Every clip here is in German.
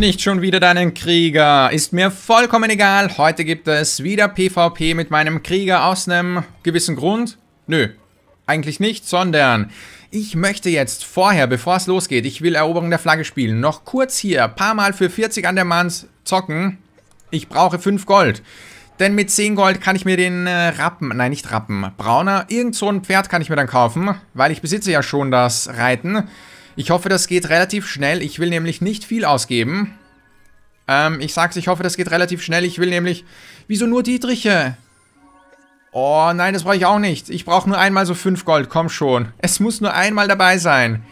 nicht schon wieder deinen Krieger. Ist mir vollkommen egal. Heute gibt es wieder PvP mit meinem Krieger aus einem gewissen Grund. Nö, eigentlich nicht, sondern ich möchte jetzt vorher, bevor es losgeht, ich will Eroberung der Flagge spielen, noch kurz hier paar Mal für 40 an der Manns zocken. Ich brauche 5 Gold. Denn mit 10 Gold kann ich mir den äh, Rappen, nein nicht Rappen, Brauner, irgend so ein Pferd kann ich mir dann kaufen, weil ich besitze ja schon das Reiten. Ich hoffe, das geht relativ schnell. Ich will nämlich nicht viel ausgeben. Ähm, ich sag's, ich hoffe, das geht relativ schnell. Ich will nämlich... Wieso nur Dietriche? Oh, nein, das brauche ich auch nicht. Ich brauche nur einmal so 5 Gold. Komm schon. Es muss nur einmal dabei sein.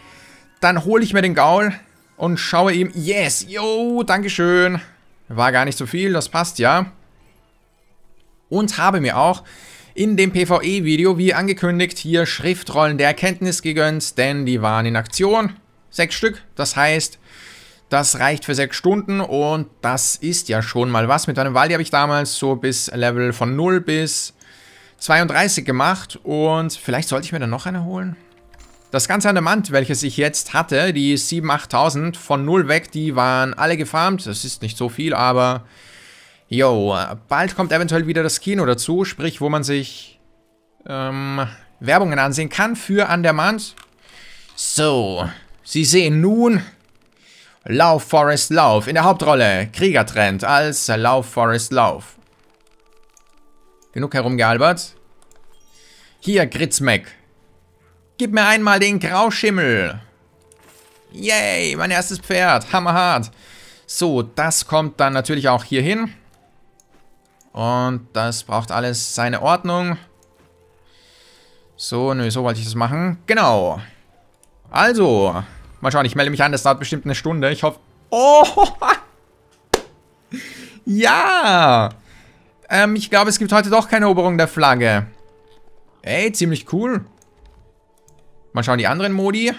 Dann hole ich mir den Gaul und schaue ihm... Yes! Yo, Dankeschön. War gar nicht so viel, das passt ja. Und habe mir auch in dem PvE-Video, wie angekündigt, hier Schriftrollen der Erkenntnis gegönnt, denn die waren in Aktion. Sechs Stück, das heißt, das reicht für sechs Stunden und das ist ja schon mal was. Mit einem Waldi habe ich damals so bis Level von 0 bis 32 gemacht und vielleicht sollte ich mir dann noch eine holen. Das ganze Andamant, welches ich jetzt hatte, die 7.000, 8.000 von 0 weg, die waren alle gefarmt. Das ist nicht so viel, aber Jo, bald kommt eventuell wieder das Kino dazu, sprich, wo man sich ähm, Werbungen ansehen kann für An So, Sie sehen nun Lauf, Forest, Lauf. In der Hauptrolle Kriegertrend als Lauf, Forest, Lauf. Genug herumgealbert. Hier, Gritzmeck. Gib mir einmal den Grauschimmel. Yay, mein erstes Pferd. Hammerhart. So, das kommt dann natürlich auch hier hin. Und das braucht alles seine Ordnung. So, nö, so wollte ich das machen. Genau. Also, mal schauen, ich melde mich an, das dauert bestimmt eine Stunde. Ich hoffe... Oh! ja! Ähm, ich glaube, es gibt heute doch keine Eroberung der Flagge. Ey, ziemlich cool. Mal schauen, die anderen Modi.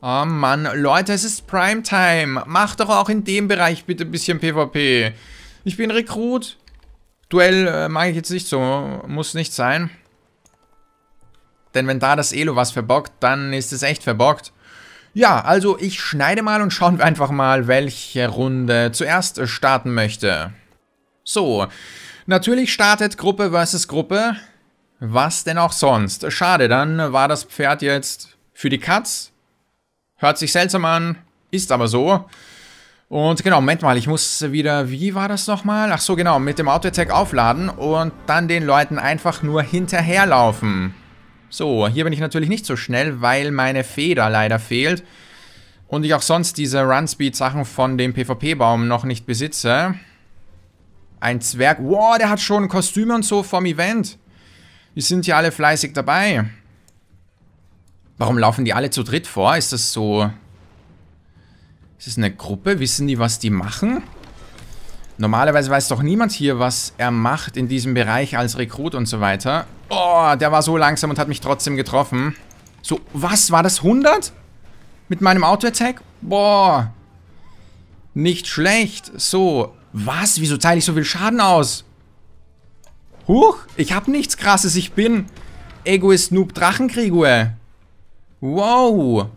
Oh Mann, Leute, es ist Primetime. Macht doch auch in dem Bereich bitte ein bisschen PvP. Ich bin Rekrut. Duell äh, mag ich jetzt nicht so. Muss nicht sein. Denn wenn da das Elo was verbockt, dann ist es echt verbockt. Ja, also ich schneide mal und schauen wir einfach mal, welche Runde zuerst starten möchte. So, natürlich startet Gruppe versus Gruppe. Was denn auch sonst? Schade, dann war das Pferd jetzt für die Katz. Hört sich seltsam an, ist aber so. Und genau, Moment mal, ich muss wieder, wie war das nochmal? Ach so, genau, mit dem Auto-Attack aufladen und dann den Leuten einfach nur hinterherlaufen. So, hier bin ich natürlich nicht so schnell, weil meine Feder leider fehlt. Und ich auch sonst diese Run-Speed-Sachen von dem PvP-Baum noch nicht besitze. Ein Zwerg, wow, der hat schon Kostüme und so vom Event. Die sind ja alle fleißig dabei. Warum laufen die alle zu dritt vor? Ist das so ist es eine Gruppe? Wissen die, was die machen? Normalerweise weiß doch niemand hier, was er macht in diesem Bereich als Rekrut und so weiter. Oh, der war so langsam und hat mich trotzdem getroffen. So, was? War das 100? Mit meinem Auto-Attack? Boah. Nicht schlecht. So, was? Wieso teile ich so viel Schaden aus? Huch, ich habe nichts krasses, ich bin Egoist Noob Drachenkriegue. Wow.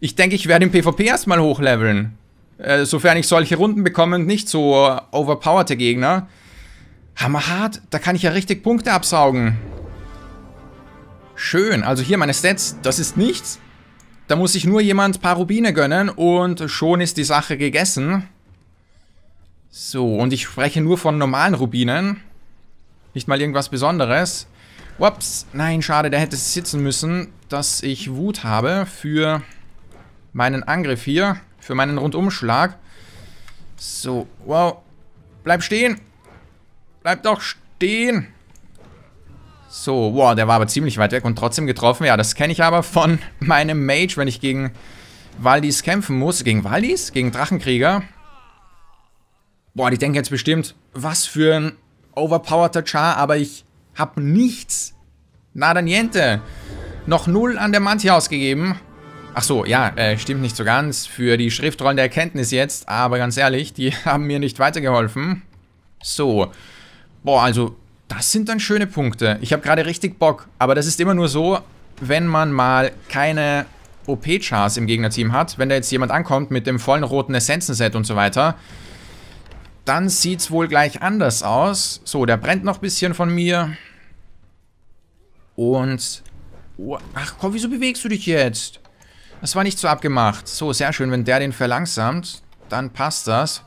Ich denke, ich werde im PvP erstmal hochleveln. Äh, sofern ich solche Runden bekomme und nicht so overpowerte Gegner. Hammerhart, da kann ich ja richtig Punkte absaugen. Schön, also hier meine Stats, das ist nichts. Da muss ich nur jemand paar Rubine gönnen und schon ist die Sache gegessen. So, und ich spreche nur von normalen Rubinen. Nicht mal irgendwas Besonderes. Ups, nein, schade, der hätte sitzen müssen, dass ich Wut habe für meinen Angriff hier. Für meinen Rundumschlag. So, wow. Bleib stehen. Bleib doch stehen. So, wow, der war aber ziemlich weit weg und trotzdem getroffen. Ja, das kenne ich aber von meinem Mage, wenn ich gegen Waldis kämpfen muss. Gegen Waldis? Gegen Drachenkrieger? Boah, die denken jetzt bestimmt, was für ein overpowerter Char, aber ich habe nichts. Nada niente. Noch null an der Manti ausgegeben. Ach so, ja, äh, stimmt nicht so ganz. Für die Schriftrollen der Erkenntnis jetzt, aber ganz ehrlich, die haben mir nicht weitergeholfen. So. Boah, also, das sind dann schöne Punkte. Ich habe gerade richtig Bock, aber das ist immer nur so, wenn man mal keine OP-Chars im Gegnerteam hat, wenn da jetzt jemand ankommt mit dem vollen roten Essenzen-Set und so weiter, dann sieht es wohl gleich anders aus. So, der brennt noch ein bisschen von mir. Und... Oh, ach komm, wieso bewegst du dich jetzt? Das war nicht so abgemacht. So, sehr schön. Wenn der den verlangsamt, dann passt das.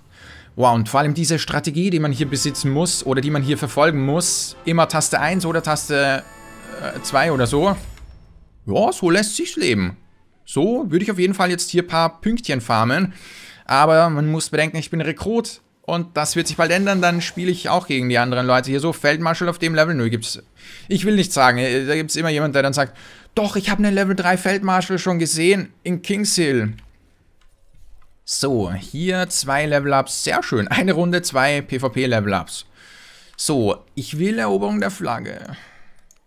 Wow, und vor allem diese Strategie, die man hier besitzen muss oder die man hier verfolgen muss. Immer Taste 1 oder Taste äh, 2 oder so. Ja, so lässt sich's leben. So würde ich auf jeden Fall jetzt hier ein paar Pünktchen farmen. Aber man muss bedenken, ich bin Rekrut. Und das wird sich bald ändern, dann spiele ich auch gegen die anderen Leute hier so. Feldmarschall auf dem Level, nö, gibt's. Ich will nicht sagen, äh, da gibt's immer jemand, der dann sagt, doch, ich habe einen Level 3 Feldmarschall schon gesehen in Kings Hill. So, hier zwei Level-Ups. Sehr schön. Eine Runde, zwei PvP-Level-Ups. So, ich will Eroberung der Flagge.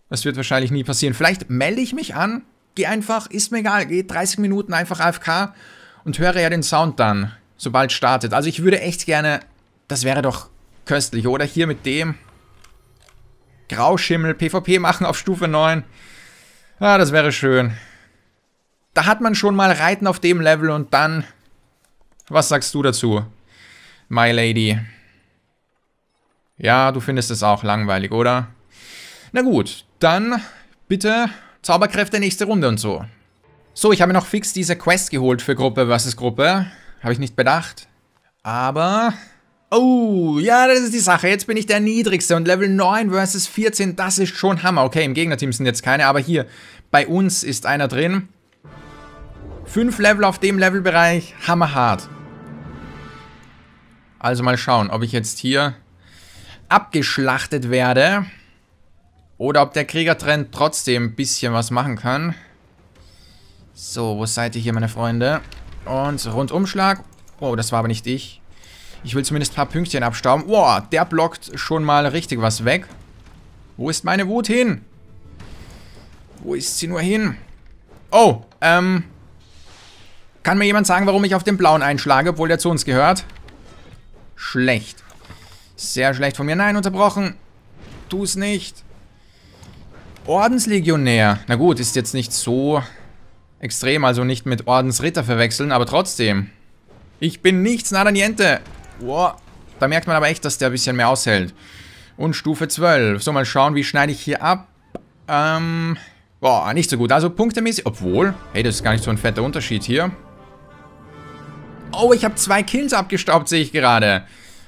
Das wird wahrscheinlich nie passieren. Vielleicht melde ich mich an, gehe einfach, ist mir egal, gehe 30 Minuten einfach AFK und höre ja den Sound dann, sobald startet. Also ich würde echt gerne, das wäre doch köstlich, oder? Hier mit dem Grauschimmel PvP machen auf Stufe 9. Ah, das wäre schön. Da hat man schon mal Reiten auf dem Level und dann... Was sagst du dazu, my lady? Ja, du findest es auch langweilig, oder? Na gut, dann bitte Zauberkräfte nächste Runde und so. So, ich habe noch fix diese Quest geholt für Gruppe versus Gruppe. Habe ich nicht bedacht. Aber Oh, ja, das ist die Sache. Jetzt bin ich der Niedrigste und Level 9 versus 14, das ist schon Hammer. Okay, im Gegnerteam sind jetzt keine, aber hier bei uns ist einer drin. Fünf Level auf dem Levelbereich, hammerhart. Also mal schauen, ob ich jetzt hier abgeschlachtet werde oder ob der Kriegertrend trotzdem ein bisschen was machen kann. So, wo seid ihr hier, meine Freunde? Und Rundumschlag. Oh, das war aber nicht ich. Ich will zumindest ein paar Pünktchen abstauben. Boah, der blockt schon mal richtig was weg. Wo ist meine Wut hin? Wo ist sie nur hin? Oh, ähm... Kann mir jemand sagen, warum ich auf den blauen einschlage, obwohl der zu uns gehört? Schlecht. Sehr schlecht von mir. Nein, unterbrochen. Tu's nicht. Ordenslegionär. Na gut, ist jetzt nicht so extrem, also nicht mit Ordensritter verwechseln, aber trotzdem. Ich bin nichts, nada niente. Boah, da merkt man aber echt, dass der ein bisschen mehr aushält. Und Stufe 12. So, mal schauen, wie schneide ich hier ab. Ähm, boah, nicht so gut. Also punktemäßig, obwohl, hey, das ist gar nicht so ein fetter Unterschied hier. Oh, ich habe zwei Kills abgestaubt, sehe ich gerade.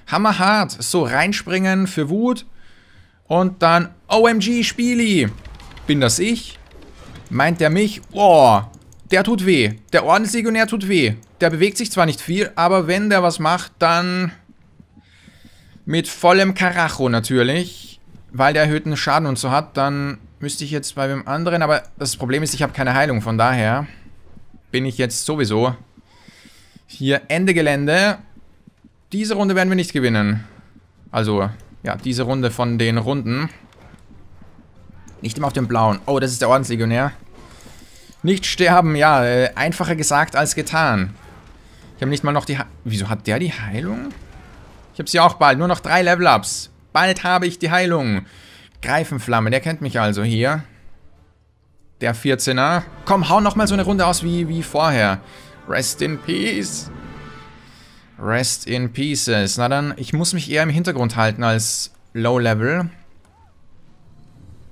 Hammerhart. So, reinspringen für Wut. Und dann, OMG, Spieli. Bin das ich? Meint er mich? Boah, der tut weh. Der Ordenslegionär tut weh. Der bewegt sich zwar nicht viel, aber wenn der was macht, dann mit vollem Karacho natürlich. Weil der erhöhten Schaden und so hat, dann müsste ich jetzt bei dem anderen. Aber das Problem ist, ich habe keine Heilung. Von daher bin ich jetzt sowieso hier Ende Gelände. Diese Runde werden wir nicht gewinnen. Also, ja, diese Runde von den Runden. Nicht immer auf dem blauen. Oh, das ist der Ordenslegionär. Nicht sterben, ja. Äh, einfacher gesagt als getan. Ich habe nicht mal noch die... Ha Wieso hat der die Heilung? Ich habe sie auch bald. Nur noch drei Level-Ups. Bald habe ich die Heilung. Greifenflamme, der kennt mich also hier. Der 14er. Komm, hau nochmal so eine Runde aus wie, wie vorher. Rest in Peace. Rest in Pieces. Na dann, ich muss mich eher im Hintergrund halten als Low Level.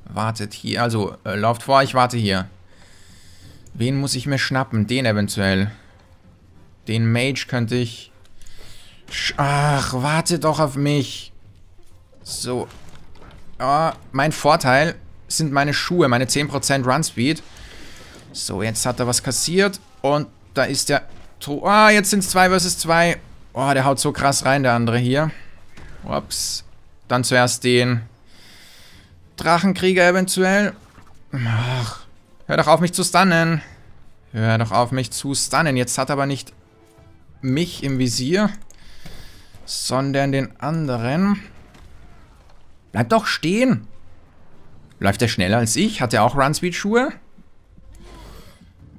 Wartet hier, also äh, lauft vor, ich warte hier. Wen muss ich mir schnappen? Den eventuell. Den Mage könnte ich... Ach, warte doch auf mich. So. Ah, mein Vorteil sind meine Schuhe, meine 10% Runspeed. So, jetzt hat er was kassiert. Und da ist der... To ah, jetzt sind es 2 versus 2. Oh, der haut so krass rein, der andere hier. Ups. Dann zuerst den Drachenkrieger eventuell. Ach, Hör doch auf, mich zu stunnen. Hör doch auf, mich zu stunnen. Jetzt hat aber nicht mich im Visier, sondern den anderen. Bleib doch stehen. Läuft er schneller als ich? Hat er auch Run-Speed-Schuhe?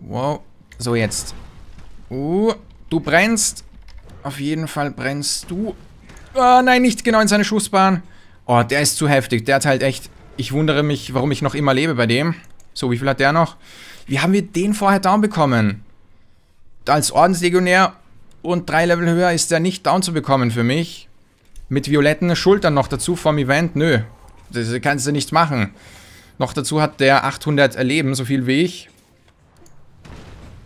Wow. So, jetzt. Oh, du brennst. Auf jeden Fall brennst du. Oh, nein, nicht genau in seine Schussbahn. Oh, der ist zu heftig. Der hat halt echt... Ich wundere mich, warum ich noch immer lebe bei dem. So, wie viel hat der noch? Wie haben wir den vorher down bekommen? Als Ordenslegionär und drei Level höher ist der nicht down zu bekommen für mich. Mit violetten Schultern noch dazu vom Event, nö. Das kannst du nichts machen. Noch dazu hat der 800 Erleben, so viel wie ich.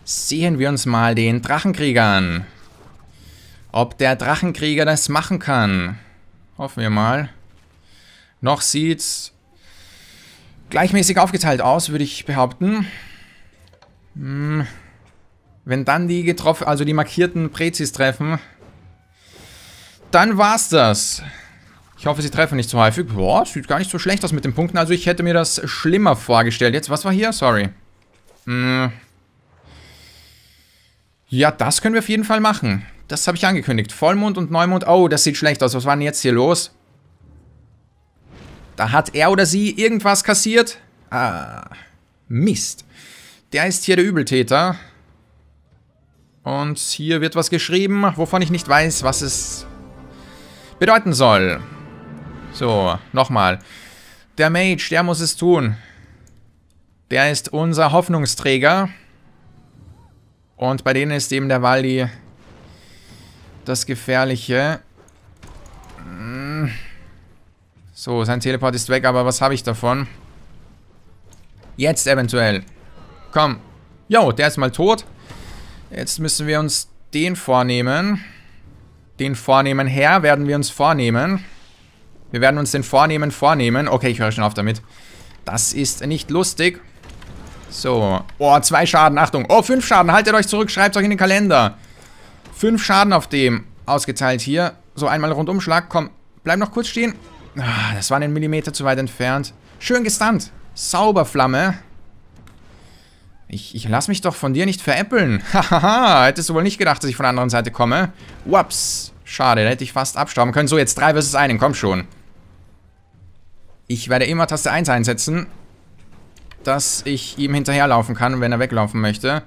Sehen wir uns mal den Drachenkrieger an. Ob der Drachenkrieger das machen kann. Hoffen wir mal. Noch sieht's gleichmäßig aufgeteilt aus, würde ich behaupten. Hm. Wenn dann die getroffen, also die markierten Prezis treffen, dann war's das. Ich hoffe, sie treffen nicht zu so häufig. Boah, sieht gar nicht so schlecht aus mit den Punkten. Also ich hätte mir das schlimmer vorgestellt. Jetzt, was war hier? Sorry. Hm. Ja, das können wir auf jeden Fall machen. Das habe ich angekündigt. Vollmond und Neumond. Oh, das sieht schlecht aus. Was war denn jetzt hier los? Da hat er oder sie irgendwas kassiert? Ah, Mist. Der ist hier der Übeltäter. Und hier wird was geschrieben, wovon ich nicht weiß, was es bedeuten soll. So, nochmal. Der Mage, der muss es tun. Der ist unser Hoffnungsträger. Und bei denen ist eben der Waldi das Gefährliche. So, sein Teleport ist weg, aber was habe ich davon? Jetzt eventuell. Komm. Jo, der ist mal tot. Jetzt müssen wir uns den vornehmen. Den vornehmen her werden wir uns vornehmen. Wir werden uns den vornehmen vornehmen. Okay, ich höre schon auf damit. Das ist nicht lustig. So. Oh, zwei Schaden. Achtung. Oh, fünf Schaden. Haltet euch zurück. Schreibt euch in den Kalender. Fünf Schaden auf dem. Ausgeteilt hier. So, einmal Rundumschlag. Komm, bleib noch kurz stehen. Ah, das war einen Millimeter zu weit entfernt. Schön gestunt. Sauberflamme. Ich, ich lass mich doch von dir nicht veräppeln. Hahaha, hättest du wohl nicht gedacht, dass ich von der anderen Seite komme. Whoops. Schade, da hätte ich fast abstauben können. So, jetzt drei versus einen. komm schon. Ich werde immer Taste 1 einsetzen, dass ich ihm hinterherlaufen kann, wenn er weglaufen möchte.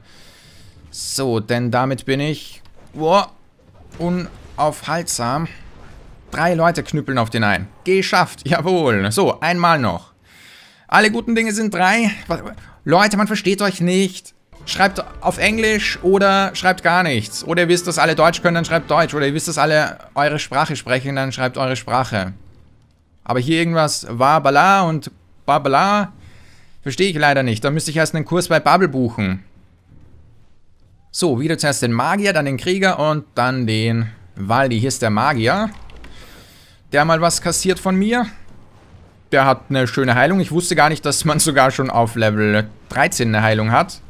So, denn damit bin ich... Boah, unaufhaltsam. Drei Leute knüppeln auf den ein. Geschafft, jawohl. So, einmal noch. Alle guten Dinge sind drei. Leute, man versteht euch nicht. Schreibt auf Englisch oder schreibt gar nichts. Oder ihr wisst, dass alle Deutsch können, dann schreibt Deutsch. Oder ihr wisst, dass alle eure Sprache sprechen, dann schreibt eure Sprache. Aber hier irgendwas war bala und babala verstehe ich leider nicht. Da müsste ich erst einen Kurs bei Bubble buchen. So, wieder zuerst den Magier, dann den Krieger und dann den Waldi. Hier ist der Magier der mal was kassiert von mir. Der hat eine schöne Heilung. Ich wusste gar nicht, dass man sogar schon auf Level 13 eine Heilung hat.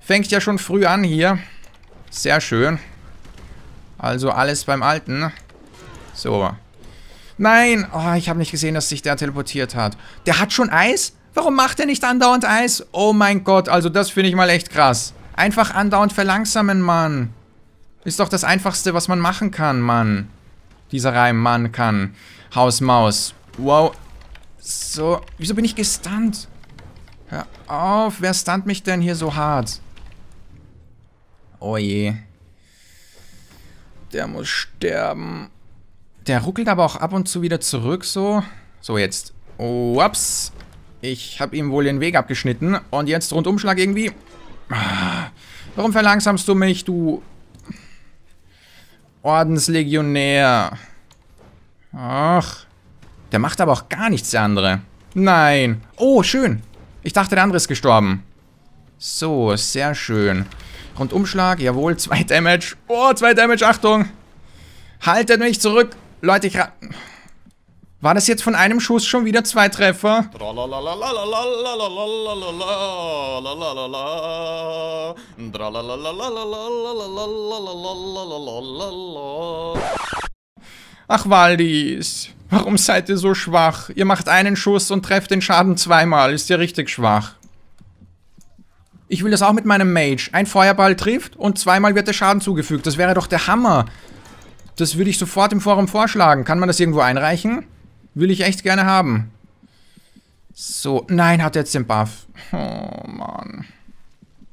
Fängt ja schon früh an hier. Sehr schön. Also alles beim Alten. So. Nein! Oh, ich habe nicht gesehen, dass sich der teleportiert hat. Der hat schon Eis? Warum macht er nicht andauernd Eis? Oh mein Gott, also das finde ich mal echt krass. Einfach andauernd verlangsamen, Mann. Ist doch das Einfachste, was man machen kann, Mann. Dieser Reimann kann. Haus Maus. Wow. So. Wieso bin ich gestunt? Hör auf. Wer stunt mich denn hier so hart? Oh je. Der muss sterben. Der ruckelt aber auch ab und zu wieder zurück so. So jetzt. Oh, ups. Ich habe ihm wohl den Weg abgeschnitten. Und jetzt Rundumschlag irgendwie. Ah. Warum verlangsamst du mich, du Ordenslegionär. Ach. Der macht aber auch gar nichts, der andere. Nein. Oh, schön. Ich dachte, der andere ist gestorben. So, sehr schön. Rundumschlag, jawohl, zwei Damage. Oh, zwei Damage, Achtung. Haltet mich zurück. Leute, ich... War das jetzt von einem Schuss schon wieder zwei Treffer? Ach, Waldis. Warum seid ihr so schwach? Ihr macht einen Schuss und trefft den Schaden zweimal. Ist ja richtig schwach. Ich will das auch mit meinem Mage. Ein Feuerball trifft und zweimal wird der Schaden zugefügt. Das wäre doch der Hammer. Das würde ich sofort im Forum vorschlagen. Kann man das irgendwo einreichen? Will ich echt gerne haben. So, nein, hat jetzt den Buff. Oh, Mann.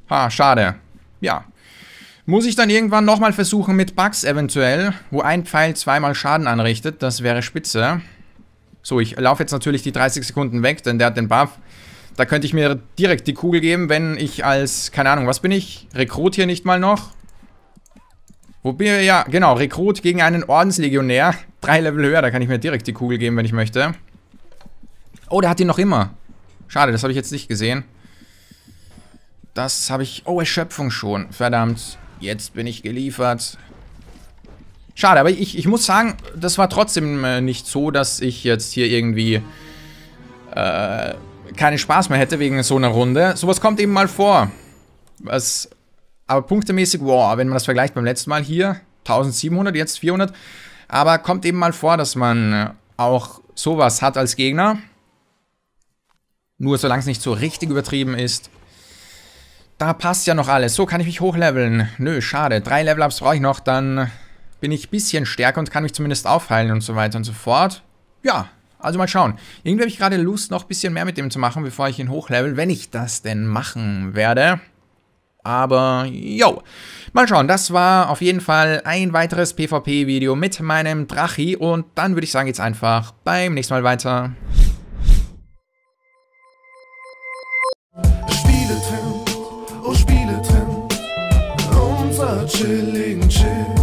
Ha, schade. Ja. Muss ich dann irgendwann nochmal versuchen mit Bugs eventuell, wo ein Pfeil zweimal Schaden anrichtet. Das wäre spitze. So, ich laufe jetzt natürlich die 30 Sekunden weg, denn der hat den Buff. Da könnte ich mir direkt die Kugel geben, wenn ich als, keine Ahnung, was bin ich? Rekrut hier nicht mal noch? Wo bin ich? Ja, genau, Rekrut gegen einen Ordenslegionär drei Level höher, da kann ich mir direkt die Kugel geben, wenn ich möchte. Oh, der hat die noch immer. Schade, das habe ich jetzt nicht gesehen. Das habe ich... Oh, Erschöpfung schon. Verdammt. Jetzt bin ich geliefert. Schade, aber ich, ich muss sagen, das war trotzdem äh, nicht so, dass ich jetzt hier irgendwie... Äh, keinen Spaß mehr hätte wegen so einer Runde. Sowas kommt eben mal vor. Was... Aber punktemäßig, wow, wenn man das vergleicht beim letzten Mal hier, 1700, jetzt 400. Aber kommt eben mal vor, dass man äh, auch sowas hat als Gegner. Nur solange es nicht so richtig übertrieben ist. Da passt ja noch alles. So kann ich mich hochleveln. Nö, schade. Drei Level-Ups brauche ich noch, dann bin ich ein bisschen stärker und kann mich zumindest aufheilen und so weiter und so fort. Ja, also mal schauen. Irgendwie habe ich gerade Lust, noch ein bisschen mehr mit dem zu machen, bevor ich ihn hochlevel, wenn ich das denn machen werde. Aber yo, mal schauen, das war auf jeden Fall ein weiteres PvP-Video mit meinem Drachi und dann würde ich sagen, geht's einfach beim nächsten Mal weiter. Spieletrend, oh Spieletrend, unser chilligen Chill.